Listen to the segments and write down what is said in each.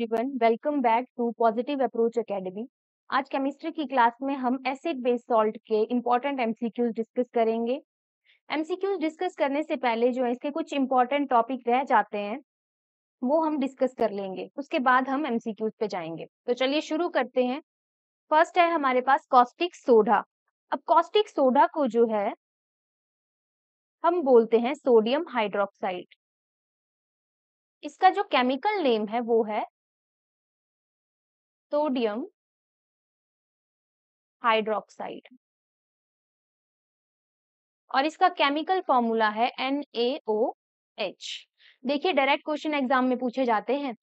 Everyone welcome back to positive approach academy आज chemistry की class में हम एसिड बेस सॉल्ट के इम्पोर्टेंट एमसीक्यूज डिस्कस करेंगे एमसीक्यूज डिस्कस करने से पहले जो है इसके कुछ इम्पोर्टेंट टॉपिक रह जाते हैं वो हम डिस्कस कर लेंगे उसके बाद हम एमसीक्यूज पे जाएंगे तो चलिए शुरू करते हैं फर्स्ट है हमारे पास कॉस्टिक सोडा अब कॉस्टिक सोडा को जो है हम बोलते हैं सोडियम हाइड्रोक्साइड इसका जो केमिकल नेम है वो है सोडियम हाइड्रोक्साइड और इसका केमिकल फॉर्मूला है NaOH देखिए डायरेक्ट क्वेश्चन एग्जाम में पूछे जाते हैं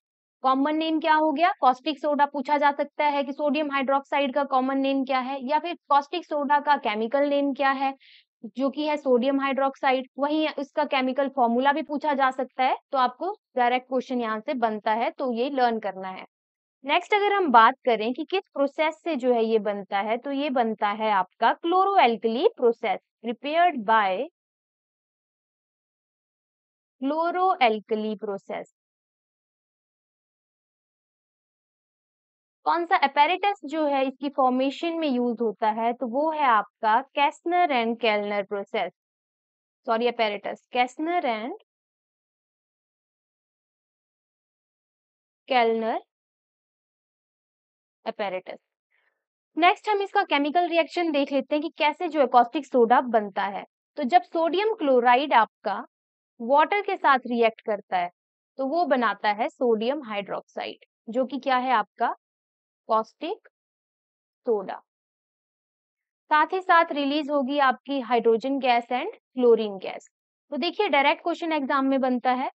कॉमन नेम क्या हो गया कॉस्टिक सोडा पूछा जा सकता है कि सोडियम हाइड्रोक्साइड का कॉमन नेम क्या है या फिर कॉस्टिक सोडा का केमिकल नेम क्या है जो कि है सोडियम हाइड्रोक्साइड वही उसका केमिकल फॉर्मूला भी पूछा जा सकता है तो आपको डायरेक्ट क्वेश्चन यहाँ से बनता है तो ये लर्न करना है नेक्स्ट अगर हम बात करें कि किस प्रोसेस से जो है ये बनता है तो ये बनता है आपका chloro alkali process prepared by chloro alkali process कौन सा अपेरेटस जो है इसकी फॉर्मेशन में यूज होता है तो वो है आपका Castner and Kellner process sorry apparatus Castner and Kellner apparatus next हम इसका केमिकल रिएक्शन देख लेते हैं कि कैसे जो एकॉस्टिक सोडा बनता है तो जब सोडियम क्लोराइड आपका वाटर के साथ रिएक्ट करता है तो वो बनाता है सोडियम हाइड्रोक्साइड जो कि क्या है आपका कॉस्टिक सोडा साथ ही साथ रिलीज होगी आपकी hydrogen gas and chlorine gas तो देखिए डायरेक्ट क्वेश्चन एग्जाम में बनता है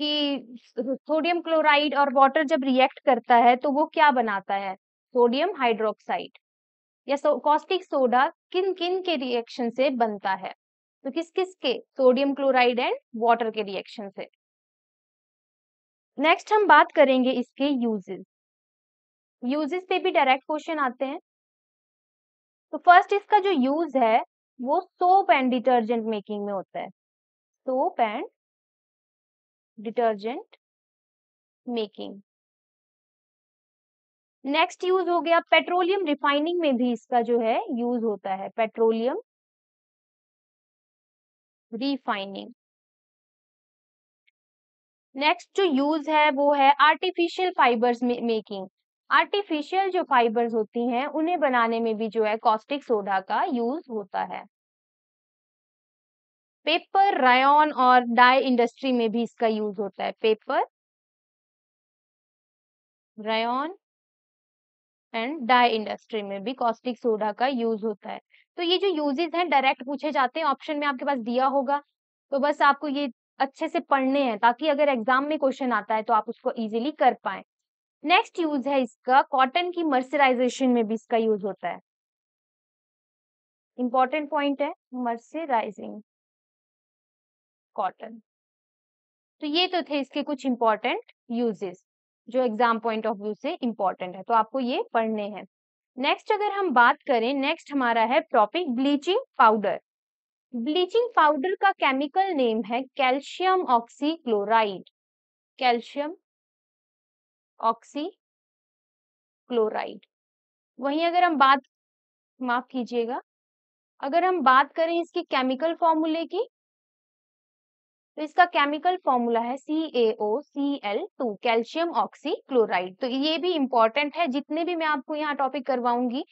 कि सोडियम क्लोराइड और वाटर जब रिएक्ट करता है तो वो क्या बनाता है सोडियम हाइड्रोक्साइड या कॉस्टिक सोडा किन किन के रिएक्शन से बनता है तो किस किस के सोडियम क्लोराइड एंड वाटर के रिएक्शन से नेक्स्ट हम बात करेंगे इसके यूजेस यूजेस पे भी डायरेक्ट क्वेश्चन आते हैं तो फर्स्ट इसका जो यूज है वो सोप एंड डिटर्जेंट मेकिंग में होता है soap and detergent making next use हो गया पेट्रोलियम रिफाइनिंग में भी इसका जो है यूज होता है पेट्रोलियम रिफाइनिंग नेक्स्ट जो यूज है वो है आर्टिफिशियल फाइबर्स मेकिंग आर्टिफिशियल जो फाइबर्स होती हैं उन्हें बनाने में भी जो है कॉस्टिक सोडा का यूज होता है पेपर रायन और डाई इंडस्ट्री में भी इसका यूज होता है paper rayon and dye industry में भी कॉस्टिक सोडा का यूज होता है तो ये जो यूजेस हैं डायरेक्ट पूछे जाते हैं ऑप्शन में आपके पास दिया होगा तो बस आपको ये अच्छे से पढ़ने हैं ताकि अगर एग्जाम में क्वेश्चन आता है तो आप उसको इजीली कर पाए नेक्स्ट यूज है इसका कॉटन की मर्सराइजेशन में भी इसका यूज होता है इंपॉर्टेंट पॉइंट है मर्सराइजिंग कॉटन तो ये तो थे इसके कुछ इंपॉर्टेंट यूजेस जो एग्जाम पॉइंट ऑफ व्यू से इंपॉर्टेंट है तो आपको ये पढ़ने हैं नेक्स्ट अगर हम बात करें नेक्स्ट हमारा है topic bleaching powder bleaching powder का केमिकल नेम है calcium oxychloride calcium oxy chloride वहीं अगर हम बात माफ कीजिएगा अगर हम बात करें इसकी केमिकल फॉर्मूले की तो इसका केमिकल फॉर्मूला है C A O C L two calcium oxy chloride तो ये भी इंपॉर्टेंट है जितने भी मैं आपको यहाँ टॉपिक करवाऊंगी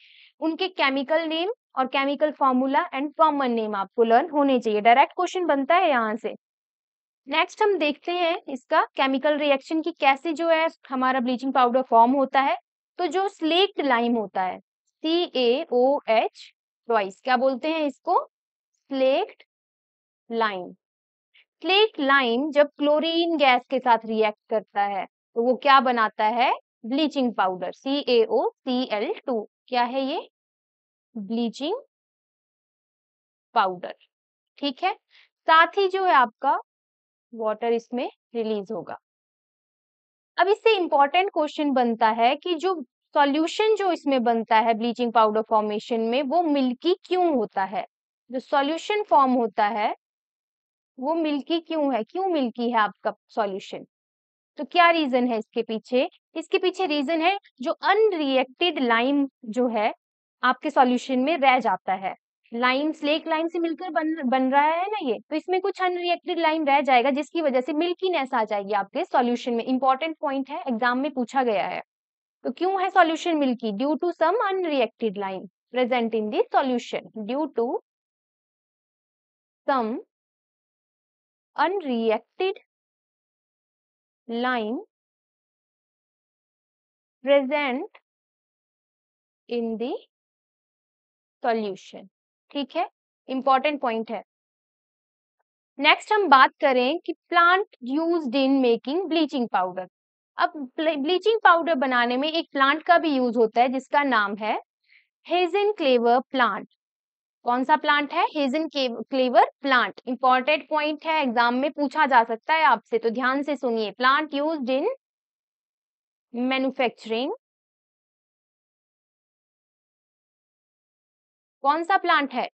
उनके केमिकल नेम और chemical formula and common name आपको लर्न होने चाहिए डायरेक्ट क्वेश्चन बनता है यहाँ से नेक्स्ट हम देखते हैं इसका केमिकल रिएक्शन की कैसे जो है हमारा ब्लीचिंग पाउडर फॉर्म होता है तो जो स्लेक्ट लाइम होता है C A O H twice क्या बोलते हैं इसको स्लेक्ट लाइम स्लेक लाइम जब क्लोरीन गैस के साथ रिएक्ट करता है तो वो क्या बनाता है bleaching powder C A O C L two क्या है ये ब्लीचिंग पाउडर ठीक है साथ ही जो है आपका वाटर इसमें रिलीज होगा अब इससे इंपॉर्टेंट क्वेश्चन बनता है कि जो सॉल्यूशन जो इसमें बनता है ब्लीचिंग पाउडर फॉर्मेशन में वो मिल्की क्यों होता है जो सॉल्यूशन फॉर्म होता है वो मिल्की क्यों है क्यों मिल्की है आपका सॉल्यूशन तो क्या रीजन है इसके पीछे इसके पीछे रीजन है जो अनरिएक्टेड लाइम जो है आपके सॉल्यूशन में रह जाता है लाइम स्लेक लाइम से मिलकर बन बन रहा है ना ये तो इसमें कुछ अनरिएक्टेड लाइम रह जाएगा जिसकी वजह से मिल्कीनेस आ जाएगी आपके सॉल्यूशन में इंपॉर्टेंट पॉइंट है एग्जाम में पूछा गया है तो क्यों है solution milky due to some unreacted lime present in the solution solution due to some unreacted lime present in the solution. ठीक है इंपॉर्टेंट पॉइंट है नेक्स्ट हम बात करें कि plant use in making bleaching powder अब ब्लीचिंग पाउडर बनाने में एक प्लांट का भी यूज होता है जिसका नाम है हेजन क्लेवर प्लांट कौन सा प्लांट है Hasenclever plant important point है एग्जाम में पूछा जा सकता है आपसे तो ध्यान से सुनिए प्लांट यूज इन मैन्युफैक्चरिंग कौन सा प्लांट है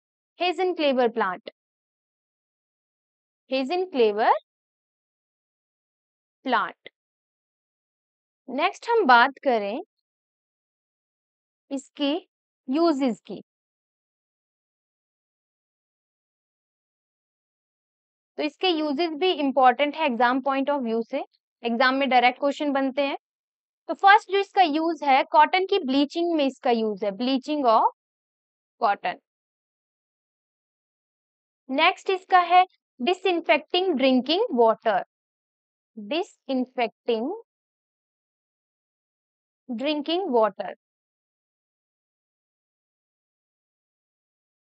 Hasenclever plant Hasenclever plant next हम बात करें इसके यूजेस की तो इसके यूजेस भी इंपॉर्टेंट है एग्जाम पॉइंट ऑफ व्यू से एग्जाम में डायरेक्ट क्वेश्चन बनते हैं तो फर्स्ट जो इसका यूज है कॉटन की ब्लीचिंग में इसका यूज है ब्लीचिंग ऑफ कॉटन नेक्स्ट इसका है infecting drinking water infecting drinking water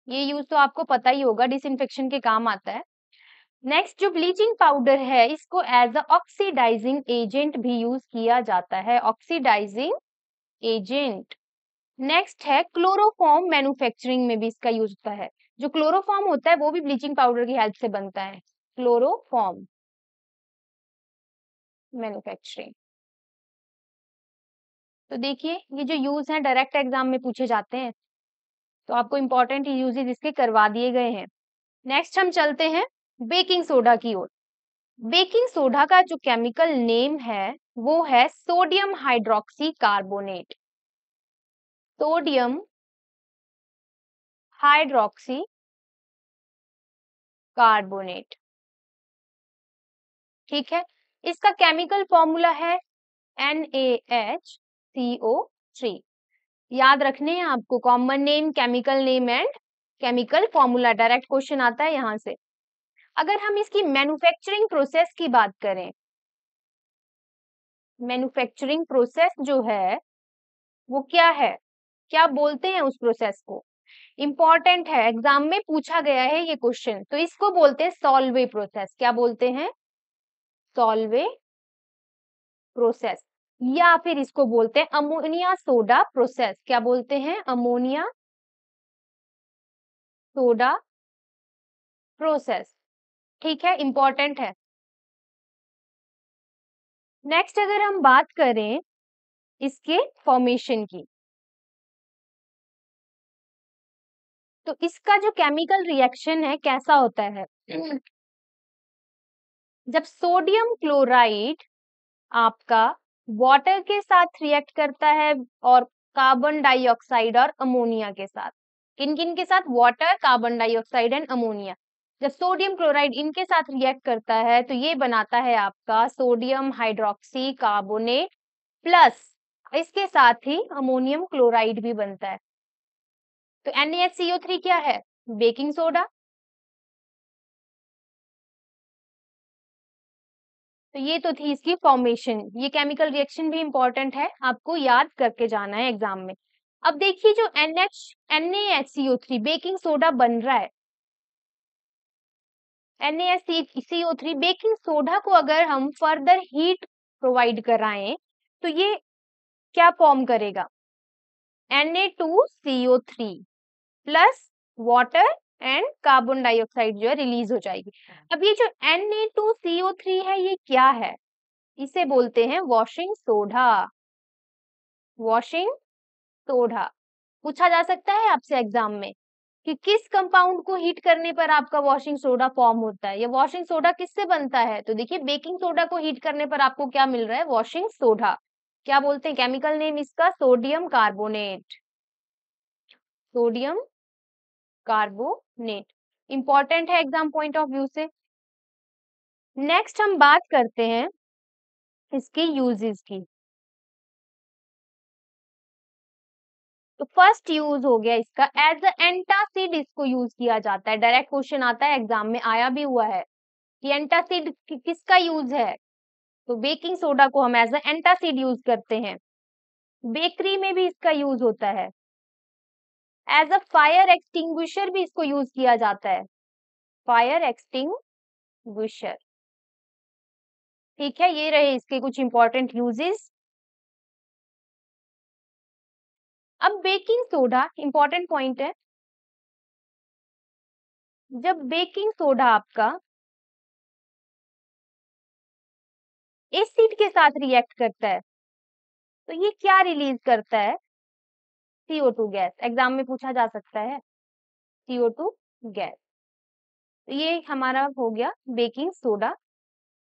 ये यूज तो आपको पता ही होगा डिसइंफेक्शन के काम आता है नेक्स्ट जो ब्लीचिंग पाउडर है इसको एज अ ऑक्सीडाइजिंग एजेंट भी यूज किया जाता है ऑक्सीडाइजिंग एजेंट नेक्स्ट है क्लोरोफॉर्म मैन्युफैक्चरिंग में भी इसका यूज होता है जो क्लोरोफॉर्म होता है वो भी ब्लीचिंग पाउडर की हेल्प से बनता है क्लोरोफॉर्म मैन्युफैक्चरिंग तो देखिए ये जो यूज है डायरेक्ट एग्जाम में पूछे जाते हैं तो आपको इंपॉर्टेंट यूजेज इसके करवा दिए गए हैं नेक्स्ट हम चलते हैं बेकिंग सोडा की ओर बेकिंग सोडा का जो केमिकल नेम है वो है sodium hydroxy carbonate sodium hydroxy carbonate ठीक है इसका केमिकल फॉर्मूला है NaHCO3 याद रखने हैं आपको common name chemical name and chemical formula direct question आता है यहां से अगर हम इसकी मैन्युफैक्चरिंग प्रोसेस की बात करें मैन्युफैक्चरिंग प्रोसेस जो है वो क्या है क्या बोलते हैं उस प्रोसेस को इंपॉर्टेंट है एग्जाम में पूछा गया है ये क्वेश्चन तो इसको बोलते हैं सॉल्वे प्रोसेस क्या बोलते हैं सॉल्वे प्रोसेस या फिर इसको बोलते हैं अमोनिया सोडा प्रोसेस क्या बोलते हैं अमोनिया सोडा प्रोसेस ठीक है इंपॉर्टेंट है नेक्स्ट अगर हम बात करें इसके फॉर्मेशन की तो इसका जो केमिकल रिएक्शन है कैसा होता है जब सोडियम क्लोराइड आपका वाटर के साथ रिएक्ट करता है और कार्बन डाइऑक्साइड और अमोनिया के साथ किन किन के साथ water carbon dioxide and ammonia जब सोडियम क्लोराइड इनके साथ रिएक्ट करता है तो ये बनाता है आपका सोडियम हाइड्रोक्सी कार्बोनेट प्लस इसके साथ ही अमोनियम क्लोराइड भी बनता है तो NaHCO3 क्या है बेकिंग सोडा तो ये तो थी इसकी फॉर्मेशन ये केमिकल रिएक्शन भी इंपॉर्टेंट है आपको याद करके जाना है एग्जाम में अब देखिए जो एन एच बेकिंग सोडा बन रहा है NaSCO3 बेकिंग सोडा को अगर हम फर्दर हीट प्रोवाइड कराएं तो ये क्या फॉर्म करेगा Na2CO3 plus water and carbon dioxide जो है रिलीज हो जाएगी अब ये जो Na2CO3 है ये क्या है इसे बोलते हैं वॉशिंग सोडा वॉशिंग सोडा पूछा जा सकता है आपसे एग्जाम में कि किस कंपाउंड को हीट करने पर आपका वॉशिंग सोडा फॉर्म होता है या वॉशिंग सोडा किससे बनता है तो देखिए बेकिंग सोडा को हीट करने पर आपको क्या मिल रहा है वॉशिंग सोडा क्या बोलते हैं केमिकल नेम इसका sodium carbonate sodium carbonate important है एग्जाम पॉइंट ऑफ व्यू से नेक्स्ट हम बात करते हैं इसके यूजेस की तो फर्स्ट यूज हो गया इसका एज अ एंटासिड इसको यूज किया जाता है डायरेक्ट क्वेश्चन आता है एग्जाम में आया भी हुआ है कि एंटासिड कि, किसका यूज है तो बेकिंग सोडा को हम एज अ एंटासिड यूज करते हैं बेकरी में भी इसका यूज होता है एज अ फायर एक्सटिंग्विशर भी इसको यूज किया जाता है फायर एक्सटिंग्विशर ठीक है ये रहे इसके कुछ इंपॉर्टेंट यूजेस अब बेकिंग सोडा इंपॉर्टेंट पॉइंट है जब बेकिंग सोडा आपका एसिड के साथ रिएक्ट करता है तो ये क्या रिलीज करता है सीओ टू गैस एग्जाम में पूछा जा सकता है सीओ टू गैस तो ये हमारा हो गया बेकिंग सोडा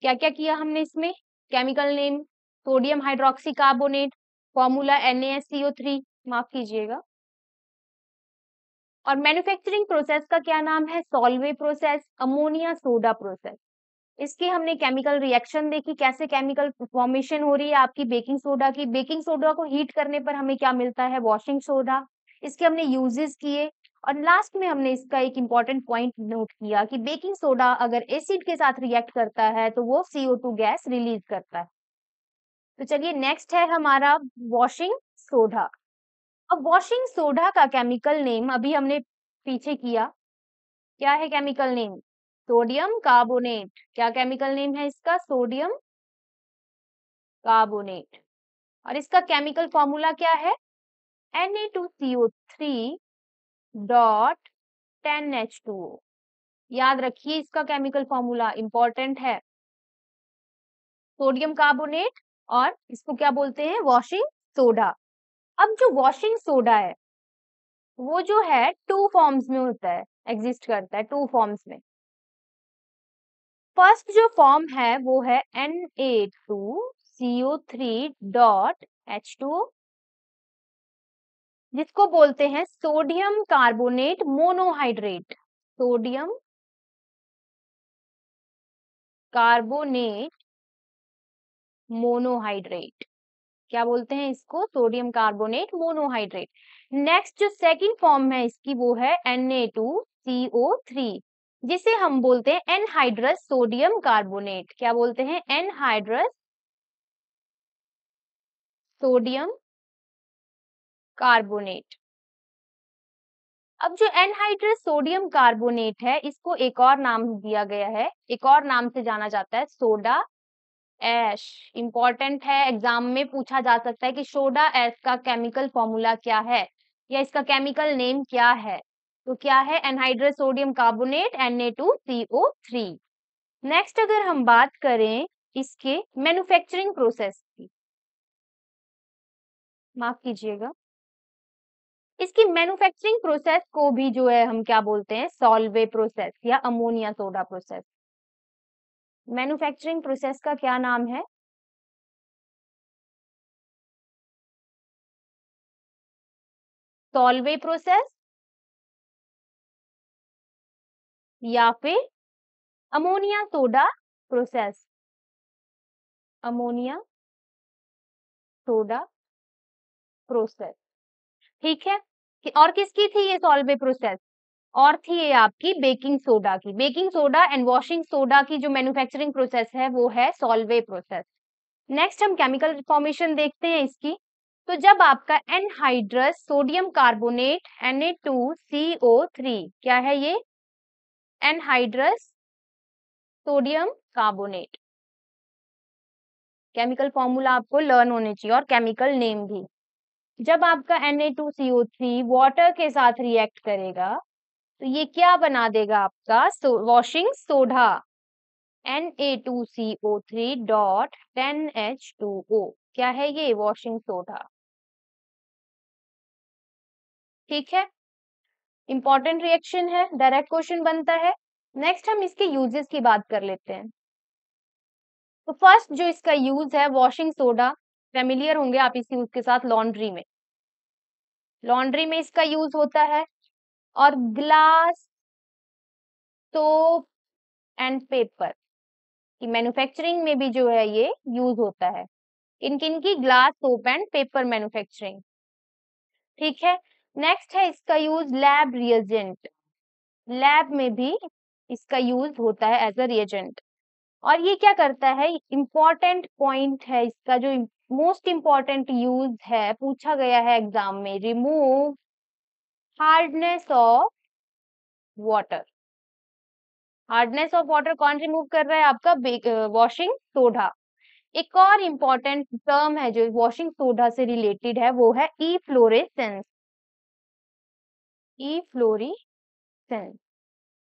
क्या क्या किया हमने इसमें chemical name sodium hydroxy carbonate formula N A S CO three माफ कीजिएगा और मैन्युफैक्चरिंग प्रोसेस का क्या नाम है Solvay process ammonia soda process इसकी हमने केमिकल रिएक्शन देखी कैसे केमिकल फॉर्मेशन हो रही है आपकी बेकिंग सोडा की बेकिंग सोडा को हीट करने पर हमें क्या मिलता है वॉशिंग सोडा इसके हमने यूजेस किए और लास्ट में हमने इसका एक इम्पॉर्टेंट पॉइंट नोट किया कि बेकिंग सोडा अगर एसिड के साथ रिएक्ट करता है तो वो सीओ टू गैस रिलीज करता है तो चलिए नेक्स्ट है हमारा वॉशिंग सोडा अब वॉशिंग सोडा का केमिकल नेम अभी हमने पीछे किया क्या है केमिकल नेम सोडियम कार्बोनेट क्या केमिकल नेम है इसका सोडियम कार्बोनेट और इसका केमिकल फॉर्मूला क्या है Na2CO3 डॉट 10H2O याद रखिए इसका केमिकल फॉर्मूला इंपॉर्टेंट है सोडियम कार्बोनेट और इसको क्या बोलते हैं वॉशिंग सोडा अब जो वॉशिंग सोडा है वो जो है टू फॉर्म्स में होता है एग्जिस्ट करता है टू फॉर्म्स में फर्स्ट जो फॉर्म है वो है N A two CO three dot H two जिसको बोलते हैं sodium carbonate monohydrate sodium carbonate monohydrate क्या बोलते हैं इसको सोडियम कार्बोनेट मोनोहाइड्रेट नेक्स्ट जो सेकंड फॉर्म है इसकी वो है Na2CO3 जिसे हम बोलते हैं एनहाइड्रस सोडियम कार्बोनेट क्या बोलते हैं एनहाइड्रस सोडियम कार्बोनेट अब जो एनहाइड्रस सोडियम कार्बोनेट है इसको एक और नाम दिया गया है एक और नाम से जाना जाता है सोडा एश इंपॉर्टेंट है एग्जाम में पूछा जा सकता है कि सोडा एश का केमिकल फॉर्मूला क्या है या इसका केमिकल नेम क्या है तो क्या है anhydrous sodium carbonate N A two C O three next अगर हम बात करें इसके मैन्युफैक्चरिंग प्रोसेस की माफ कीजिएगा इसकी मैन्युफैक्चरिंग प्रोसेस को भी जो है हम क्या बोलते हैं सॉल्वे प्रोसेस या ammonia soda process manufacturing process का क्या नाम है टॉलवे प्रोसेस या फिर ammonia soda process ammonia soda process ठीक है और किसकी थी ये सॉल्वे प्रोसेस और थी ये आपकी बेकिंग सोडा की baking soda and washing soda की जो मैन्युफैक्चरिंग प्रोसेस है वो है सॉल्वे प्रोसेस नेक्स्ट हम केमिकल फॉर्मेशन देखते हैं इसकी तो जब आपका एनहाइड्रस सोडियम कार्बोनेट थ्री क्या है ये anhydrous sodium carbonate chemical formula आपको लर्न होने चाहिए और केमिकल नेम भी जब आपका N A two three water के साथ रिएक्ट करेगा तो ये क्या बना देगा आपका so, washing soda N A two C O three dot ten H two O क्या है ये वॉशिंग सोडा ठीक है इंपॉर्टेंट रिएक्शन है डायरेक्ट क्वेश्चन बनता है नेक्स्ट हम इसके यूजेस की बात कर लेते हैं तो फर्स्ट जो इसका यूज है वॉशिंग सोडा फेमिलियर होंगे आप इस यूज के साथ लॉन्ड्री में लॉन्ड्री में इसका यूज होता है और ग्लास सोप एंड पेपर की मैन्युफैक्चरिंग में भी जो है ये यूज होता है इन किन की glass soap and paper manufacturing ठीक है नेक्स्ट है इसका यूज लैब रिएजेंट लैब में भी इसका यूज होता है एज अ रिएजेंट और ये क्या करता है इम्पॉर्टेंट पॉइंट है इसका जो मोस्ट इम्पॉर्टेंट यूज है पूछा गया है एग्जाम में remove hardness of water hardness of water कौन रिमूव कर रहा है आपका वॉशिंग सोडा एक और इम्पॉर्टेंट टर्म है जो वॉशिंग सोडा से रिलेटेड है वो है ई फ्लोरेसेंस ई फ्लोरिसेंस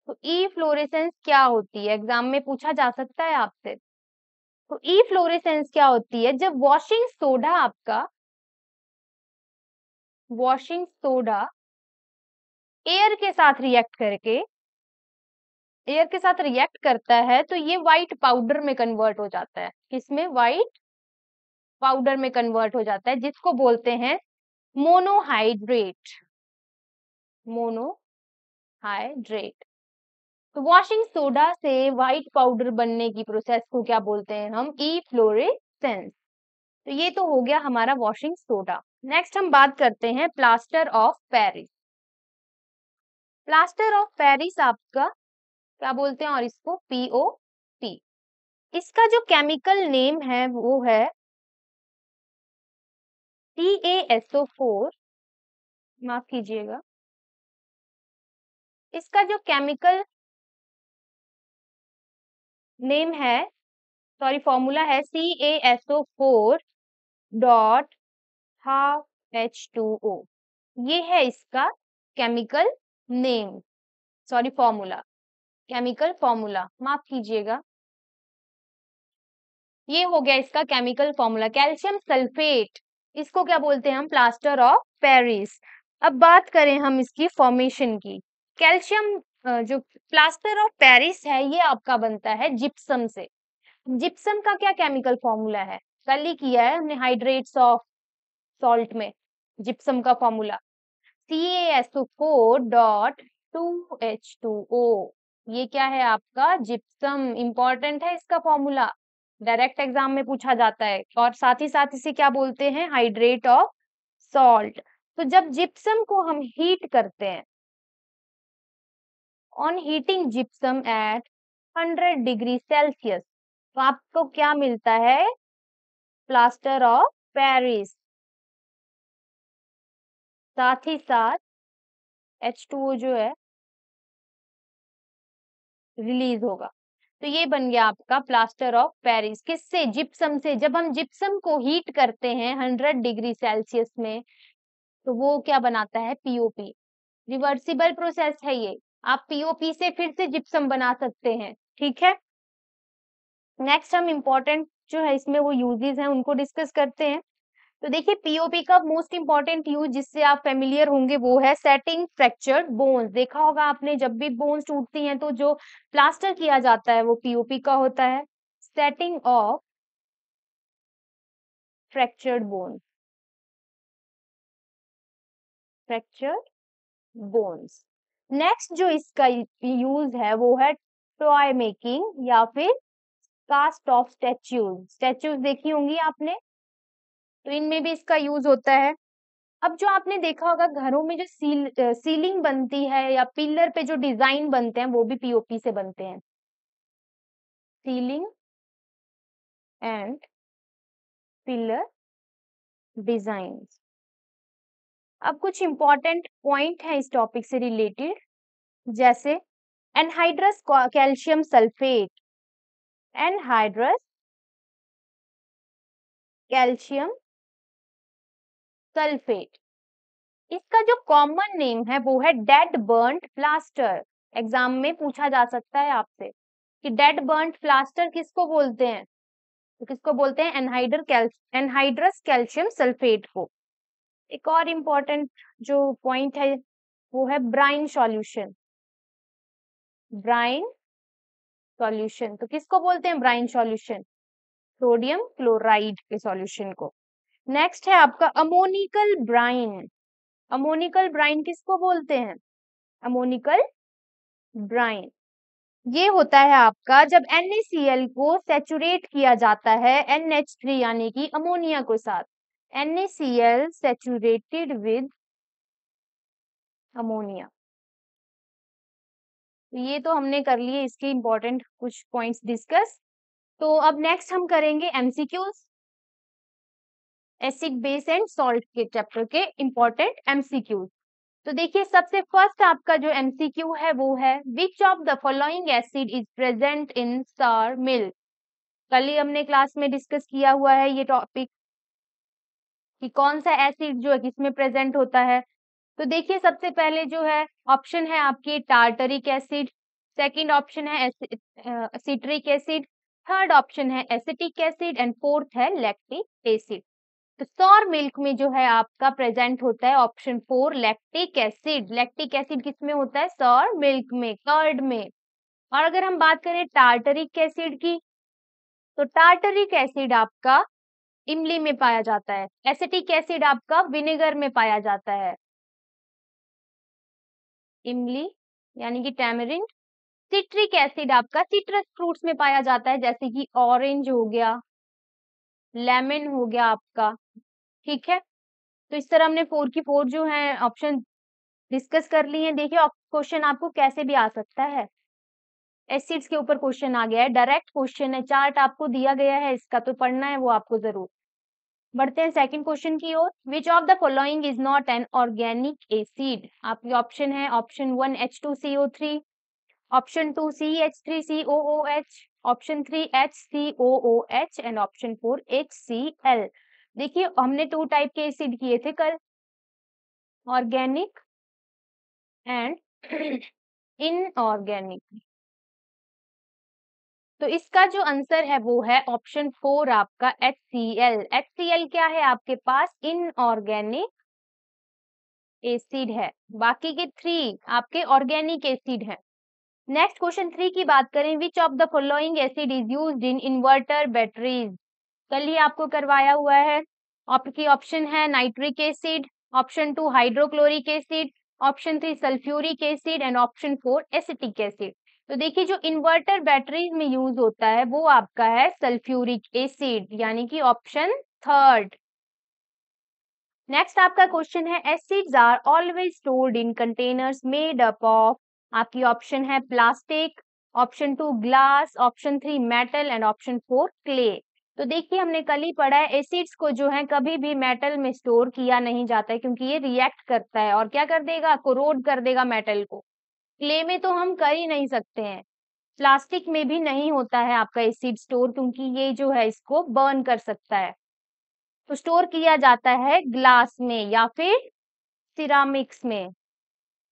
तो ई फ्लोरेसेंस क्या होती है एग्जाम में पूछा जा सकता है आपसे तो ई फ्लोरेसेंस क्या होती है जब वॉशिंग सोडा आपका वॉशिंग सोडा एयर के साथ रिएक्ट करके एयर के साथ रिएक्ट करता है तो ये व्हाइट पाउडर में कन्वर्ट हो जाता है किसमें व्हाइट पाउडर में कन्वर्ट हो जाता है जिसको बोलते हैं मोनोहाइड्रेट मोनोहाइड्रेट तो वॉशिंग सोडा से व्हाइट पाउडर बनने की प्रोसेस को क्या बोलते हैं हम ई फ्लोरेसेंस तो ये तो हो गया हमारा वॉशिंग सोडा नेक्स्ट हम बात करते हैं plaster of Paris plaster of Paris आपका क्या बोलते हैं और इसको पीओ पी इसका जो केमिकल नेम है वो है टी ए एसओ फोर माफ कीजिएगा इसका जो केमिकल नेम है सॉरी फॉर्मूला है C A SO four dot half H two O ये है इसका chemical name sorry formula chemical formula माफ कीजिएगा ये हो गया इसका केमिकल फॉर्मूला कैल्शियम सल्फेट इसको क्या बोलते हैं हम प्लास्टर ऑफ पेरिस अब बात करें हम इसकी फॉर्मेशन की कैल्शियम जो प्लास्टर ऑफ पेरिस है ये आपका बनता है जिप्सम से जिप्सम का क्या केमिकल फॉर्मूला है कल ही किया है हमने हाइड्रेट्स ऑफ सॉल्ट में जिप्सम का फॉर्मूला CaS2 डॉट ओ ये क्या है आपका जिप्सम इंपॉर्टेंट है इसका फॉर्मूला डायरेक्ट एग्जाम में पूछा जाता है और साथ ही साथ इसे क्या बोलते हैं हाइड्रेट ऑफ सॉल्ट तो जब जिप्सम को हम हीट करते हैं on heating gypsum at 100 degree Celsius तो आपको क्या मिलता है प्लास्टर ऑफ पेरिस साथ ही साथ एच टू ओ जो है रिलीज होगा तो ये बन गया आपका प्लास्टर ऑफ पेरिस किससे जिप्सम से जब हम जिप्सम को हीट करते हैं हंड्रेड डिग्री सेल्सियस में तो वो क्या बनाता है पीओपी रिवर्सिबल प्रोसेस है ये आप पीओपी से फिर से जिप्सम बना सकते हैं ठीक है नेक्स्ट हम इम्पोर्टेंट जो है इसमें वो यूजेस हैं उनको डिस्कस करते हैं तो देखिए पीओपी का मोस्ट इंपॉर्टेंट यूज जिससे आप फेमिलियर होंगे वो है सेटिंग फ्रैक्चर्ड बोन्स देखा होगा आपने जब भी बोन्स टूटती हैं तो जो प्लास्टर किया जाता है वो पीओपी का होता है setting of fractured bones fracture bones next जो इसका यूज है वो है टॉय मेकिंग या फिर कास्ट ऑफ स्टैच्यूज स्टैच्यूज देखी होंगी आपने तो इनमें भी इसका यूज होता है अब जो आपने देखा होगा घरों में जो सील सीलिंग बनती है या पिलर पे जो डिजाइन बनते हैं वो भी पीओपी से बनते हैं सीलिंग एंड पिलर डिजाइन अब कुछ इंपॉर्टेंट पॉइंट है इस टॉपिक से रिलेटेड जैसे anhydrous calcium sulphate anhydrous calcium sulphate इसका जो कॉमन नेम है वो है डेड बर्न प्लास्टर एग्जाम में पूछा जा सकता है आपसे कि डेड बर्न प्लास्टर किसको बोलते हैं तो किसको बोलते हैं एनहाइडर एनहाइड्रस कैल्शियम सल्फेट को एक और इम्पोर्टेंट जो पॉइंट है वो है ब्राइन सॉल्यूशन ब्राइन सॉल्यूशन तो किसको बोलते हैं ब्राइन सॉल्यूशन सोडियम क्लोराइड के सॉल्यूशन को नेक्स्ट है आपका अमोनिकल ब्राइन अमोनिकल ब्राइन किसको बोलते हैं अमोनिकल ब्राइन ये होता है आपका जब NaCl को सेचुरेट किया जाता है NH3 यानी कि अमोनिया के साथ NaCl सेचुरेटेड विद अमोनिया ये तो हमने कर लिए इसके इंपॉर्टेंट कुछ पॉइंट्स डिस्कस तो अब नेक्स्ट हम करेंगे MCQs acid base and salt के चैप्टर के इंपॉर्टेंट एमसीक्यू तो देखिए सबसे फर्स्ट आपका जो एमसीक्यू है वो है which of the following acid is present in sour milk कल ही हमने क्लास में डिस्कस किया हुआ है ये टॉपिक कि कौन सा एसिड जो है किसमें प्रेजेंट होता है तो देखिए सबसे पहले जो है ऑप्शन है आपकी टार्टरिक एसिड सेकंड ऑप्शन है सिट्रिक एसिड थर्ड ऑप्शन है एसिटिक एसिड एंड फोर्थ है लैक्टिक एसिड तो सौर मिल्क में जो है आपका प्रेजेंट होता है option four lactic acid lactic acid किस में होता है सौर मिल्क में कर्ड में और अगर हम बात करें टार्टरिक एसिड की तो टार्टरिक एसिड आपका इमली में पाया जाता है एसिटिक एसिड आपका विनेगर में पाया जाता है इमली यानी कि टैमरिन सिट्रिक एसिड आपका सिट्रस फ्रूट्स में पाया जाता है जैसे कि ऑरेंज हो गया लेमन हो गया आपका ठीक है तो इस तरह हमने फोर की फोर जो है ऑप्शन डिस्कस कर ली है देखिए क्वेश्चन आपको कैसे भी आ सकता है एसिड्स के ऊपर क्वेश्चन आ गया है डायरेक्ट क्वेश्चन है चार्ट आपको दिया गया है इसका तो पढ़ना है वो आपको जरूर बढ़ते हैं सेकंड क्वेश्चन की ओर which of the following is not an organic acid आपके ऑप्शन है option one H two C O three option two C H three C O O H option three H C O O H and option four H C L देखिए हमने to type के acid किए थे कल organic and inorganic तो इसका जो answer है वो है ऑप्शन फोर आपका H C L H C L क्या है आपके पास इनऑर्गेनिक एसिड है बाकी के थ्री आपके ऑर्गेनिक एसिड है नेक्स्ट क्वेश्चन थ्री की बात करें which of the following acid is use in inverter batteries कल ही आपको करवाया हुआ है आपकी ऑप्शन है nitric acid option two hydrochloric acid option three sulphuric acid and option four acetic acid तो देखिए जो इन्वर्टर बैटरीज में यूज होता है वो आपका है सल्फ्यूरिक एसिड यानी कि ऑप्शन थर्ड नेक्स्ट आपका क्वेश्चन है acids are always stored in containers made up of आपकी ऑप्शन है plastic option two glass option three metal and option four clay तो देखिए हमने कल ही पढ़ा है एसिड्स को जो है कभी भी मेटल में स्टोर किया नहीं जाता है क्योंकि ये रिएक्ट करता है और क्या कर देगा कोरोड कर देगा मेटल को क्ले में तो हम कर ही नहीं सकते हैं प्लास्टिक में भी नहीं होता है आपका एसिड स्टोर क्योंकि ये जो है इसको बर्न कर सकता है तो स्टोर किया जाता है ग्लास में या फिर सिरामिक्स में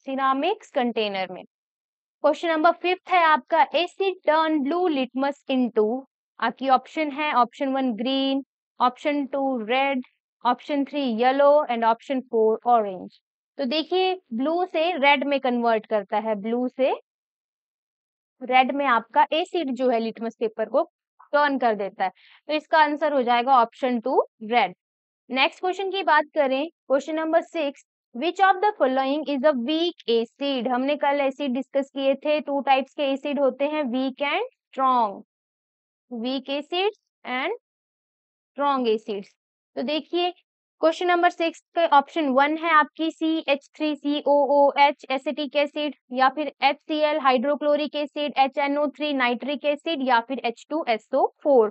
सिरामिक्स कंटेनर में क्वेश्चन नंबर फिफ्थ है आपका acid turn blue litmus into आपकी ऑप्शन है option one green option two red option three yellow and option four orange तो देखिए ब्लू से रेड में कन्वर्ट करता है ब्लू से रेड में आपका एसिड जो है लिटमस पेपर को टर्न कर देता है तो इसका आंसर हो जाएगा option two red next question की बात करें question number six which of the following is a weak acid हमने कल एसिड डिस्कस किए थे टू टाइप्स के एसिड होते हैं weak and strong weak acids and strong acids तो देखिए क्वेश्चन नंबर सिक्स का ऑप्शन वन है आपकी C H three C O O H acetic acid या फिर H C L hydrochloric acid H N O three nitric acid या फिर H two S O four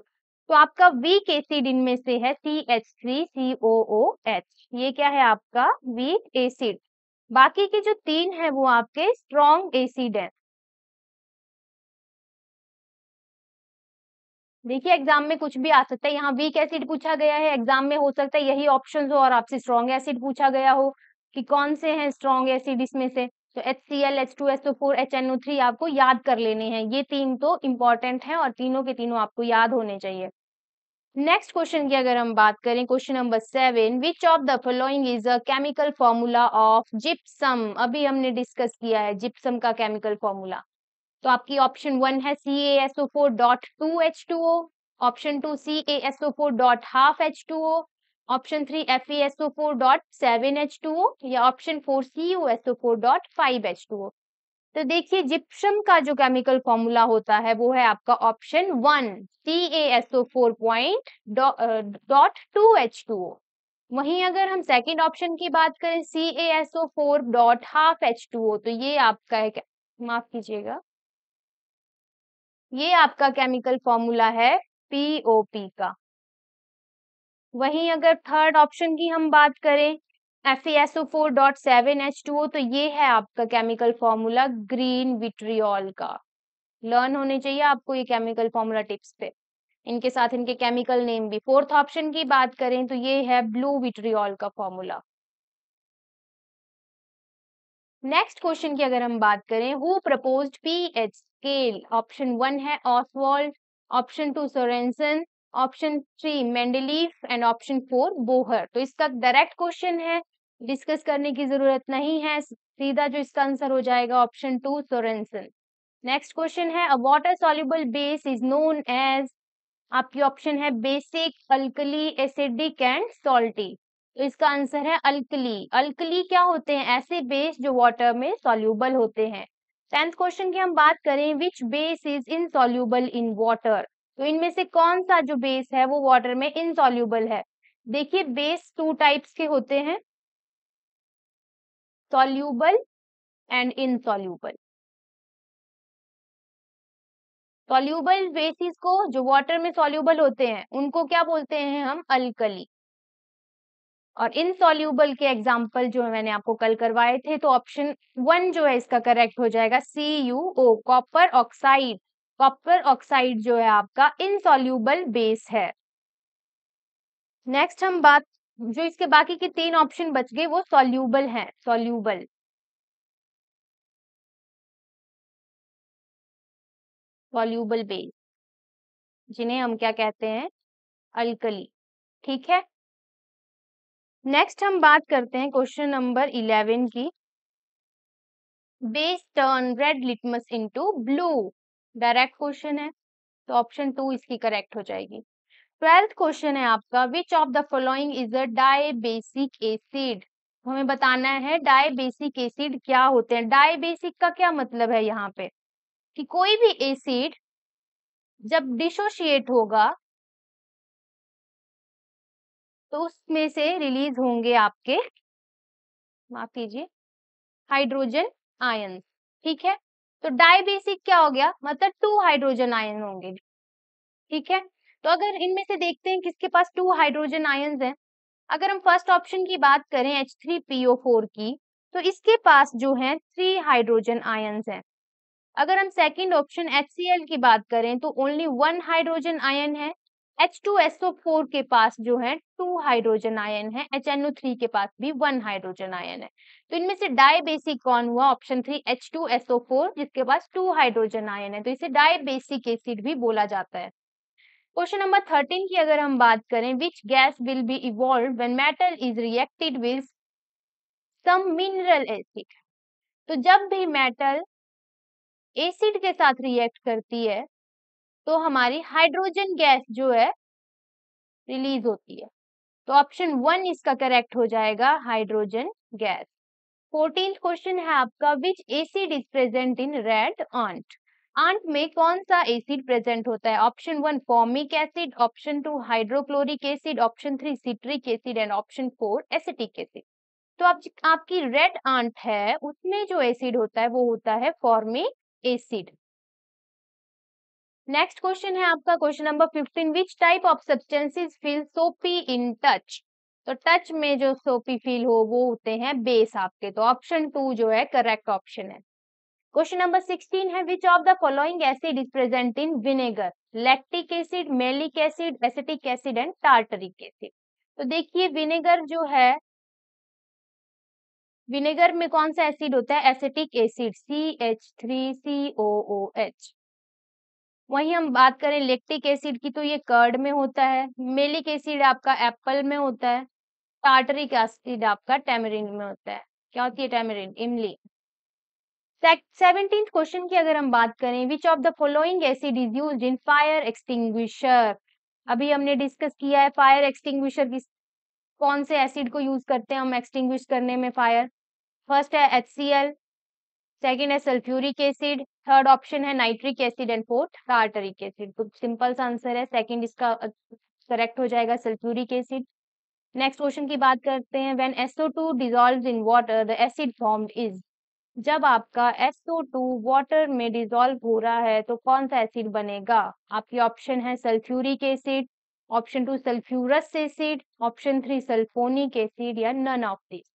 तो आपका वीक एसिड इनमें से है C H three C O O H ये क्या है आपका वीक एसिड बाकी के जो तीन है वो आपके स्ट्रॉन्ग एसिड है देखिए एग्जाम में कुछ भी आ सकता है यहाँ वीक एसिड पूछा गया है एग्जाम में हो सकता है यही ऑप्शन हो और आपसे स्ट्रॉन्ग एसिड पूछा गया हो कि कौन से हैं स्ट्रॉन्ग एसिड इसमें से तो H C L H two S O four H N O three आपको याद कर लेने हैं ये तीन तो इंपॉर्टेंट है और तीनों के तीनों आपको याद होने चाहिए नेक्स्ट क्वेश्चन की अगर हम बात करें question number seven which of the following is a chemical formula of gypsum अभी हमने डिस्कस किया है जिप्सम का केमिकल फॉर्मूला तो आपकी ऑप्शन वन है C A S O four dot two H two O option two C A S O four dot half H two O option three F E S O four dot seven H two O या option four C O S O four dot five H two O तो देखिए gypsum का जो chemical formula होता है वो है आपका option one C A S O four point dot two H two O वहीं अगर हम सेकंड ऑप्शन की बात करें C A S O four dot half H two O तो ये आपका है माफ कीजिएगा ये आपका केमिकल फॉर्मूला है पीओपी का वहीं अगर थर्ड ऑप्शन की हम बात करें FeSO4.7H2O तो ये है आपका केमिकल फॉर्मूला ग्रीन विट्रियल का लर्न होने चाहिए आपको ये केमिकल फॉर्मूला टिप्स पे इनके साथ इनके केमिकल नेम भी फोर्थ ऑप्शन की बात करें तो ये है ब्लू विट्रियल का फॉर्मूला नेक्स्ट क्वेश्चन की अगर हम बात करें who propose P H scale option one है Ostwald option two Sorensen option three Mendeleev and option four Bohr तो इसका डायरेक्ट क्वेश्चन है डिस्कस करने की जरूरत नहीं है सीधा जो इसका आंसर हो जाएगा option two Sorensen next question है a water soluble base is known as आपकी ऑप्शन है basic alkali acidic and salty तो इसका आंसर है अल्कली अल्कली क्या होते हैं ऐसे बेस जो वाटर में सॉल्यूबल होते हैं टेंथ क्वेश्चन की हम बात करें which base is insoluble in water तो इनमें से कौन सा जो बेस है वो वाटर में इनसॉल्यूबल है देखिए बेस टू टाइप्स के होते हैं soluble and insoluble soluble bases को जो वाटर में सॉल्यूबल होते हैं उनको क्या बोलते हैं हम अल्कली और इनसॉल्यूबल के एग्जाम्पल जो मैंने आपको कल करवाए थे तो ऑप्शन वन जो है इसका करेक्ट हो जाएगा C U O copper oxide copper oxide जो है आपका इनसॉल्यूबल बेस है नेक्स्ट हम बात जो इसके बाकी के तीन ऑप्शन बच गए वो सॉल्यूबल हैं सॉल्यूबल सॉल्यूबल बेस जिन्हें हम क्या कहते हैं अल्कली ठीक है नेक्स्ट हम बात करते हैं क्वेश्चन नंबर इलेवन की base turn red litmus into blue direct question है तो ऑप्शन टू इसकी करेक्ट हो जाएगी ट्वेल्थ क्वेश्चन है आपका which of the following is a dibasic acid हमें बताना है डायबेसिक एसिड क्या होते हैं डायबेसिक का क्या मतलब है यहाँ पे कि कोई भी एसिड जब डिसोशिएट होगा तो उसमें से रिलीज होंगे आपके माफ कीजिए हाइड्रोजन आयन ठीक है तो डायबेसिक क्या हो गया मतलब टू हाइड्रोजन आयन होंगे ठीक है तो अगर इनमें से देखते हैं किसके पास टू हाइड्रोजन आयन हैं अगर हम फर्स्ट ऑप्शन की बात करें एच थ्री पीओ फोर की तो इसके पास जो है थ्री हाइड्रोजन आयन्स हैं अगर हम सेकंड ऑप्शन एच की बात करें तो ओनली वन हाइड्रोजन आयन है H two S O four के पास जो है टू हाइड्रोजन आयन है एच एन ओ थ्री के पास भी वन हाइड्रोजन आयन है तो इनमें से डाई बेसिक कौन हुआ option three H two S O four जिसके पास टू हाइड्रोजन आयन है तो इसे डाई बेसिक एसिड भी बोला जाता है क्वेश्चन नंबर थर्टीन की अगर हम बात करें which gas will be evolve when metal is reacted with some mineral acid तो जब भी मेटल एसिड के साथ रिएक्ट करती है तो हमारी हाइड्रोजन गैस जो है रिलीज होती है तो ऑप्शन वन इसका करेक्ट हो जाएगा हाइड्रोजन गैस फोर्टीन क्वेश्चन है आपका which acid is present in red ant ant में कौन सा एसिड प्रेजेंट होता है option one formic acid option two hydrochloric acid option three citric acid and option four acetic acid तो आप, आपकी रेड आंट है उसमें जो एसिड होता है वो होता है फॉर्मिक एसिड नेक्स्ट क्वेश्चन है आपका question number fifteen which type of substances feel soapy in touch तो टच में जो सोपी फील हो वो होते हैं बेस आपके तो ऑप्शन टू जो है करेक्ट ऑप्शन है क्वेश्चन नंबर सिक्सटीन है which of the following acid is present in vinegar lactic acid malic acid acetic acid and tartaric acid तो देखिए विनेगर जो है विनेगर में कौन सा एसिड होता है acetic acid C H three C O O H वहीं हम बात करें लेक्टिक एसिड की तो ये कर्ड में होता है मेलिक एसिड आपका एप्पल में होता है टार्टरिक एसिड आपका टेमरिन में होता है क्या होती है टेमरिन इमली सेवनटीन क्वेश्चन की अगर हम बात करें which of the following acid is use in fire extinguisher अभी हमने डिस्कस किया है फायर एक्सटिंग्विशर की कौन से एसिड को यूज करते हैं हम एक्सटिंग्विश करने में फायर फर्स्ट है एच सी एल सेकेंड है सल्फ्यूरिक एसिड थर्ड ऑप्शन है nitric acid and fourth tartaric acid तो सिंपल सा आंसर है सेकंड इसका करेक्ट हो जाएगा सल्फ्यूरिक एसिड नेक्स्ट क्वेश्चन की बात करते हैं when two dissolve in water the acid formed is जब आपका टू वाटर में डिजोल्व हो रहा है तो कौन सा एसिड बनेगा आपकी ऑप्शन है sulphuric acid option two sulphurous acid option three sulphonic acid या नन ऑफ दिस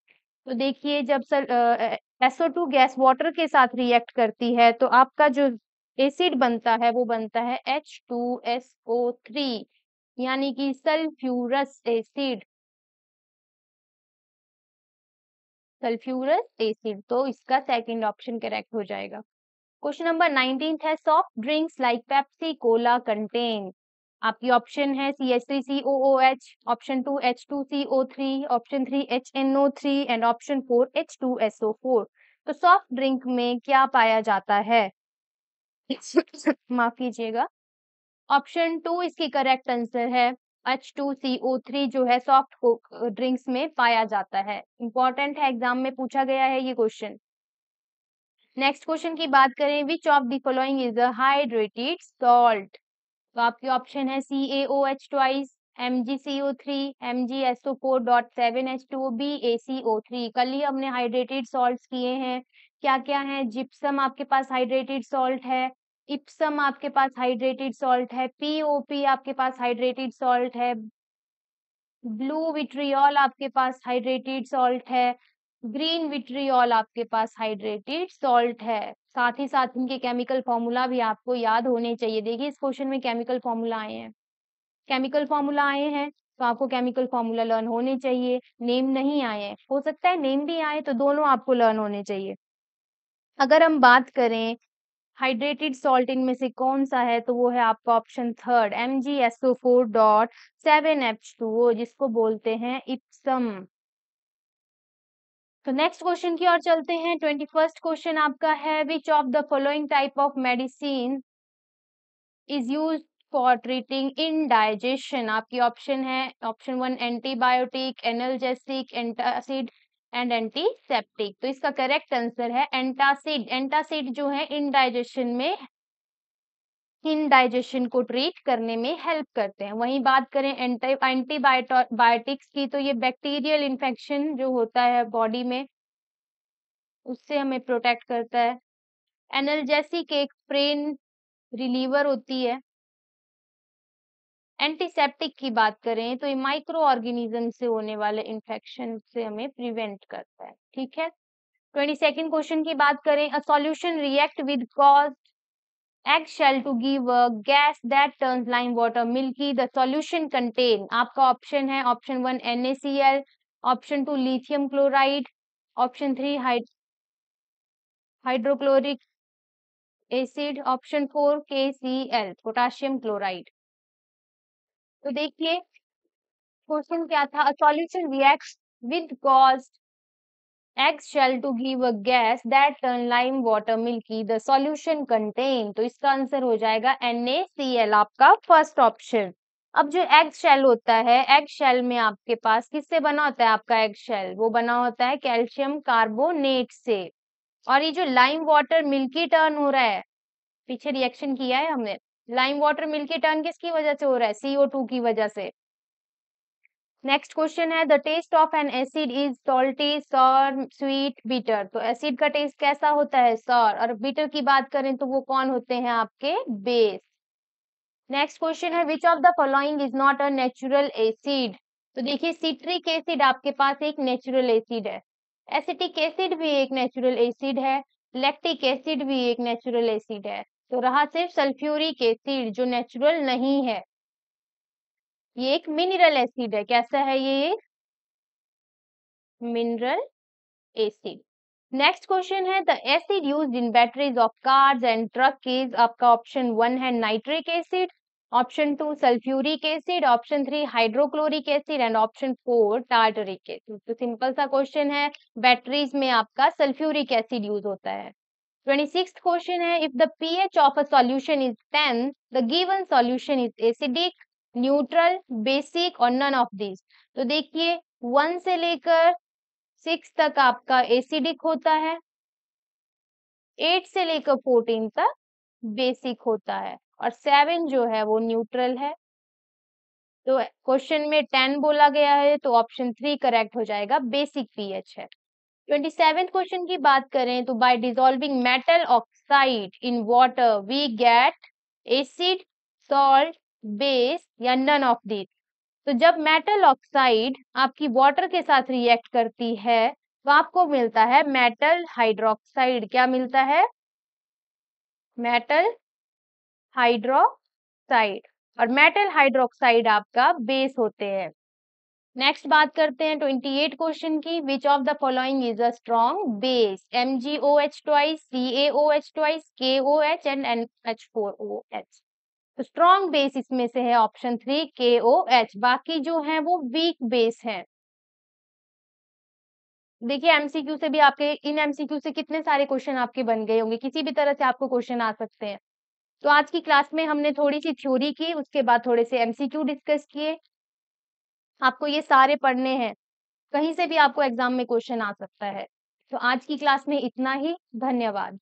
तो देखिए जब sir SO two gas water के साथ रिएक्ट करती है तो आपका जो एसिड बनता है वो बनता है H two S O three यानी कि सल्फ्यूरस एसिड सल्फ्यूरस एसिड तो इसका सेकंड ऑप्शन करेक्ट हो जाएगा क्वेश्चन नंबर नाइनटीन है soft drinks like Pepsi cola contain आपकी ऑप्शन है C H three C O O H option two H two C O three option three H N O three and option four H two S O four तो soft drink में क्या पाया जाता है माफ कीजिएगा option two इसकी correct answer है H two C O three जो है सॉफ्ट ड्रिंक्स में पाया जाता है इंपॉर्टेंट है एग्जाम में पूछा गया है ये क्वेश्चन नेक्स्ट क्वेश्चन की बात करें which of the following is a hydrated salt तो आपके ऑप्शन है C A O H twice M G C O three M G S O four dot seven H two B A C O three कल ही हमने hydrated salt किए हैं क्या क्या है जिप्सम आपके पास हाइड्रेटेड सॉल्ट है इप्सम आपके पास हाइड्रेटेड सॉल्ट है पीओपी आपके पास हाइड्रेटेड सॉल्ट है ब्लू विट्रियॉल आपके पास हाइड्रेटेड सॉल्ट है ग्रीन विट्रियल आपके पास हाइड्रेटेड सॉल्ट है साथ ही साथ इनके केमिकल फॉर्मूला भी आपको याद होने चाहिए देखिए इस क्वेश्चन में केमिकल फॉर्मूला आए हैं केमिकल फॉर्मूला आए हैं तो आपको केमिकल फॉर्मूला लर्न होने चाहिए नेम नहीं आए हैं हो सकता है नेम भी आए तो दोनों आपको लर्न होने चाहिए अगर हम बात करें हाइड्रेटेड सॉल्ट इनमें से कौन सा है तो वो है आपका option third M G S O four dot seven H two जिसको बोलते हैं इप्सम तो नेक्स्ट क्वेश्चन की ओर चलते हैं ट्वेंटी फर्स्ट क्वेश्चन आपका है which of the following type of medicine is use for treating indigestion आपकी ऑप्शन है option one antibiotic analgesic antacid and antiseptic तो इसका करेक्ट आंसर है एंटासिड एंटासिड जो है इनडाइजेशन में इनडाइजेशन को ट्रीट करने में हेल्प करते हैं वहीं बात करें एंटीबायोटिक्स की तो ये बैक्टीरियल इन्फेक्शन जो होता है बॉडी में उससे हमें प्रोटेक्ट करता है एनर्जेसिक एक प्रेन रिलीवर होती है एंटीसेप्टिक की बात करें तो ये माइक्रो ऑर्गेनिज्म से होने वाले इन्फेक्शन से हमें प्रिवेंट करता है ठीक है ट्वेंटी सेकेंड क्वेश्चन की बात करें a solution react with cause eggshell to give a gas that turns lime water milky the solution contain आपका ऑप्शन है option one N option two lithium chloride option three hydrochloric acid option four K C L potassium chloride तो देखिए question क्या था solution react with gauze eggshell to give a gas that turn lime water milky. The solution contain. तो इसका answer हो जाएगा NaCl आपका first option अब जो एग शेल होता है एग शेल में आपके पास किससे बना होता है आपका एग शेल वो बना होता है कैल्शियम कार्बोनेट से और ये जो लाइम वाटर मिल्की टर्न हो रहा है पीछे रिएक्शन किया है हमने लाइम वाटर मिल्की टर्न किसकी वजह से हो रहा है सीओ टू की वजह से नेक्स्ट क्वेश्चन है the test of an acid is salty sour sweet bitter तो एसिड का टेस्ट कैसा होता है सॉर और बीटर की बात करें तो वो कौन होते हैं आपके बेस नेक्स्ट क्वेश्चन है which of the following is not a natural acid तो देखिए सिट्रिक एसिड आपके पास एक नेचुरल एसिड है एसिटिक एसिड भी एक नेचुरल एसिड है लैक्टिक एसिड भी एक नेचुरल एसिड है तो रहा सिर्फ सल्फ्यूरिक एसिड जो नेचुरल नहीं है ये एक मिनरल एसिड है कैसा है ये मिनरल एसिड नेक्स्ट क्वेश्चन है the acid use in batteries of cars and truck is आपका ऑप्शन वन है nitric acid option two sulphuric acid option three hydrochloric acid and option four tartaric acid तो simple सा question है batteries में आपका sulphuric acid use होता है twenty six question है if the pH of a solution is ten the given solution is acidic neutral basic और none of this तो देखिए वन से लेकर सिक्स तक आपका एसिडिक होता है एट से लेकर फोर्टीन तक बेसिक होता है और सेवन जो है वो न्यूट्रल है तो क्वेश्चन में टेन बोला गया है तो ऑप्शन थ्री करेक्ट हो जाएगा बेसिक पीएच है ट्वेंटी सेवन क्वेश्चन की बात करें तो by dissolving metal oxide in water we get acid salt base या नन ऑफ दीज तो जब मेटल ऑक्साइड आपकी वाटर के साथ रिएक्ट करती है तो आपको मिलता है मेटल हाइड्रोक्साइड क्या मिलता है मेटल हाइड्रोक्साइड और मेटल हाइड्रोक्साइड आपका बेस होते हैं नेक्स्ट बात करते हैं ट्वेंटी एट क्वेश्चन की which of the following is a strong base M G O H twice C A O H twice K O H and N H four O H तो strong base इसमें से है option three के O H बाकी जो है वो weak base है देखिए एमसीक्यू से भी आपके इन एमसीक्यू से कितने सारे क्वेश्चन आपके बन गए होंगे किसी भी तरह से आपको क्वेश्चन आ सकते हैं तो आज की क्लास में हमने थोड़ी सी थ्योरी की उसके बाद थोड़े से एमसीक्यू डिस्कस किए आपको ये सारे पढ़ने हैं कहीं से भी आपको एग्जाम में क्वेश्चन आ सकता है तो आज की क्लास में इतना ही धन्यवाद